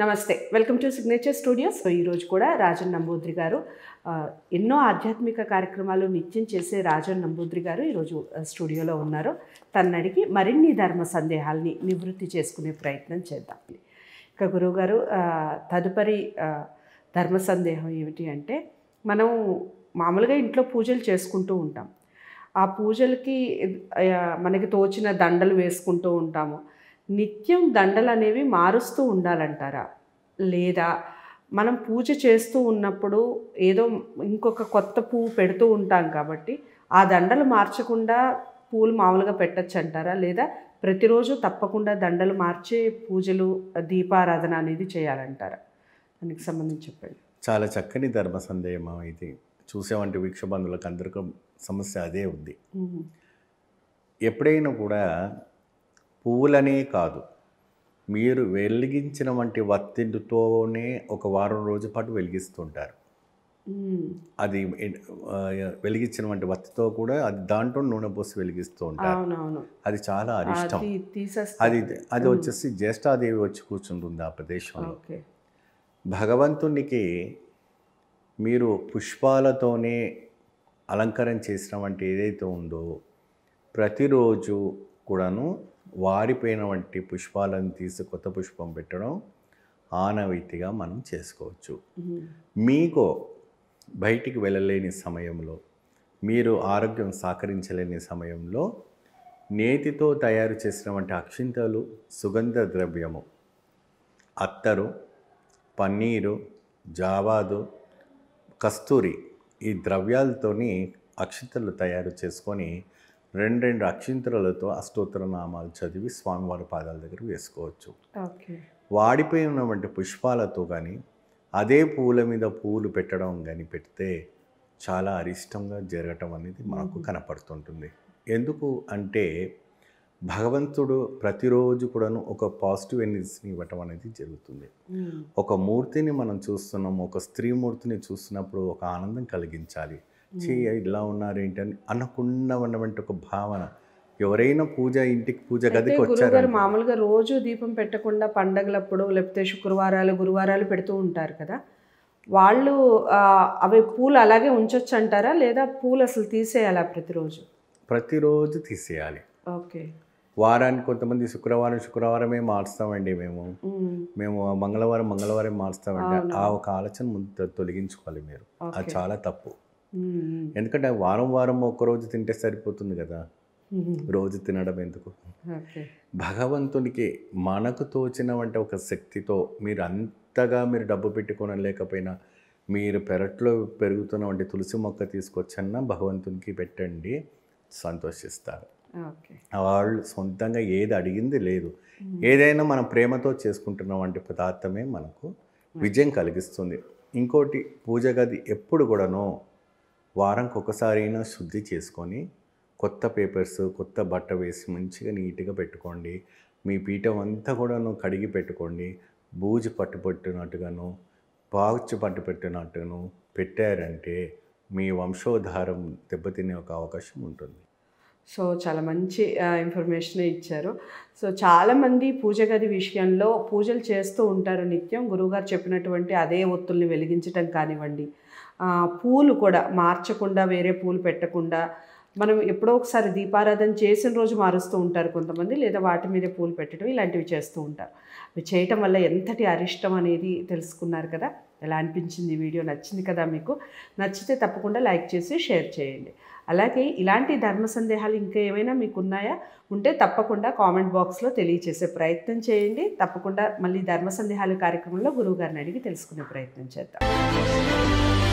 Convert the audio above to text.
నమస్తే welcome to signature studios ఈరోజు కూడా రాజన్ నంబూద్రి గారు ఎన్నో ఆధ్యాత్మిక కార్యక్రమాలు నిత్యం చేసే రాజన్ నంబూద్రి గారు ఈరోజు స్టూడియోలో ఉన్నారు తనని మరిన్ని ధర్మ సందేహాలని నివృత్తి చేసుకునే ప్రయత్నం చేద్దాం ఇక గురువుగారు తదుపరి ధర్మ సందేహం ఏమిటి అంటే మనం మామూలుగా ఇంట్లో పూజలు చేసుకుంటూ ఉంటాం ఆ పూజలకి మనకి తోచిన దండలు వేసుకుంటూ ఉంటాము నిత్యం దండలు అనేవి మారుస్తూ ఉండాలంటారా లేదా మనం పూజ చేస్తూ ఉన్నప్పుడు ఏదో ఇంకొక కొత్త పువ్వు పెడుతూ ఉంటాం కాబట్టి ఆ దండలు మార్చకుండా పూలు మామూలుగా పెట్టచ్చు అంటారా లేదా ప్రతిరోజు తప్పకుండా దండలు మార్చే పూజలు దీపారాధన అనేది చేయాలంటారా దానికి సంబంధించి చెప్పండి చాలా చక్కని ధర్మ సందేహం ఇది చూసేవంటి బంధువులకు అందరికీ సమస్య అదే ఉంది ఎప్పుడైనా కూడా పువ్వులనే కాదు మీరు వెలిగించిన వంటి వత్తిడితోనే ఒక వారం రోజు పాటు వెలిగిస్తుంటారు అది వెలిగించిన వంటి వత్తితో కూడా అది దాంట్లో నూనె పోసి వెలిగిస్తూ ఉంటారు అది చాలా అరిష్టం అది అది వచ్చేసి జ్యేష్ఠాదేవి వచ్చి కూర్చుంటుంది ఆ ప్రదేశంలో భగవంతునికి మీరు పుష్పాలతోనే అలంకరణ చేసిన వంటి ఏదైతే ఉందో ప్రతిరోజు కూడాను వారిపోయిన వంటి పుష్పాలను తీసి కొత్త పుష్పం పెట్టడం ఆనవాయితీగా మనం చేసుకోవచ్చు మీకు బయటికి వెళ్ళలేని సమయంలో మీరు ఆరోగ్యం సహకరించలేని సమయంలో నేతితో తయారు చేసినటువంటి అక్షింతలు సుగంధ ద్రవ్యము అత్తరు పన్నీరు జావాదు కస్తూరి ఈ ద్రవ్యాలతోని అక్షింతలు తయారు చేసుకొని రెండు రెండు అక్షింతలతో అష్టోత్తర నామాలు చదివి స్వామివారి పాదాల దగ్గర వేసుకోవచ్చు వాడిపోయి ఉన్నటువంటి పుష్పాలతో కానీ అదే పూల మీద పూలు పెట్టడం కానీ పెడితే చాలా అరిష్టంగా జరగటం అనేది మనకు కనపడుతుంటుంది ఎందుకు అంటే భగవంతుడు ప్రతిరోజు కూడాను ఒక పాజిటివ్ ఎనర్జీని ఇవ్వటం అనేది జరుగుతుంది ఒక మూర్తిని మనం చూస్తున్నాము ఒక స్త్రీ మూర్తిని చూసినప్పుడు ఒక ఆనందం కలిగించాలి చీ ఇలా ఉన్నారు ఏంటని అనకుండా ఉన్నటువంటి ఒక భావన ఎవరైనా పూజ ఇంటికి పూజ గదికి వచ్చారు మామూలుగా రోజు దీపం పెట్టకుండా పండగలప్పుడు లేకపోతే శుక్రవారాలు గురువారాలు పెడుతూ ఉంటారు కదా వాళ్ళు అవి పూలు అలాగే ఉంచొచ్చు అంటారా లేదా పూలు అసలు తీసేయాలా ప్రతిరోజు ప్రతిరోజు తీసేయాలి ఓకే వారానికి కొంతమంది శుక్రవారం శుక్రవారమే మార్స్తామండి మేము మేము మంగళవారం మంగళవారం మార్స్తామండి ఆ ఒక ఆలోచన ముందు తొలగించుకోవాలి మీరు అది చాలా తప్పు ఎందుకంటే వారం వారం ఒక్కరోజు తింటే సరిపోతుంది కదా రోజు తినడం ఎందుకు భగవంతునికి మనకు తోచిన వంటి ఒక శక్తితో మీరు అంతగా మీరు డబ్బు పెట్టుకోవడం లేకపోయినా మీరు పెరట్లో పెరుగుతున్న వంటి తులసి మొక్క తీసుకొచ్చన్నా భగవంతునికి పెట్టండి సంతోషిస్తారు వాళ్ళు సొంతంగా ఏది అడిగింది లేదు ఏదైనా మనం ప్రేమతో చేసుకుంటున్న వంటి పదార్థమే మనకు విజయం కలిగిస్తుంది ఇంకోటి పూజ గది ఎప్పుడు కూడాను వారంకి అయినా శుద్ధి చేసుకొని కొత్త పేపర్స్ కొత్త బట్ట వేసి మంచిగా నీట్గా పెట్టుకోండి మీ పీఠం అంతా కూడాను కడిగి పెట్టుకోండి బూజు పట్టుపెట్టినట్టుగాను పట్టు పట్టుపెట్టినట్టును పెట్టారంటే మీ వంశోధారం దెబ్బతినే ఒక అవకాశం ఉంటుంది సో చాలా మంచి ఇన్ఫర్మేషన్ ఇచ్చారు సో చాలామంది పూజ గది విషయంలో పూజలు చేస్తూ ఉంటారు నిత్యం గురువుగారు చెప్పినటువంటి అదే ఒత్తుల్ని వెలిగించటం కానివ్వండి పూలు కూడా మార్చకుండా వేరే పూలు పెట్టకుండా మనం ఎప్పుడో ఒకసారి దీపారాధన చేసిన రోజు మారుస్తూ ఉంటారు కొంతమంది లేదా వాటి మీద పూలు పెట్టడం ఇలాంటివి చేస్తూ ఉంటారు అవి చేయటం వల్ల ఎంతటి అరిష్టం అనేది తెలుసుకున్నారు కదా ఎలా అనిపించింది వీడియో నచ్చింది కదా మీకు నచ్చితే తప్పకుండా లైక్ చేసి షేర్ చేయండి అలాగే ఇలాంటి ధర్మ సందేహాలు ఇంకా ఏమైనా మీకు ఉన్నాయా ఉంటే తప్పకుండా కామెంట్ బాక్స్లో తెలియచేసే ప్రయత్నం చేయండి తప్పకుండా మళ్ళీ ధర్మ సందేహాలు కార్యక్రమంలో గురువుగారిని అడిగి తెలుసుకునే ప్రయత్నం చేద్దాం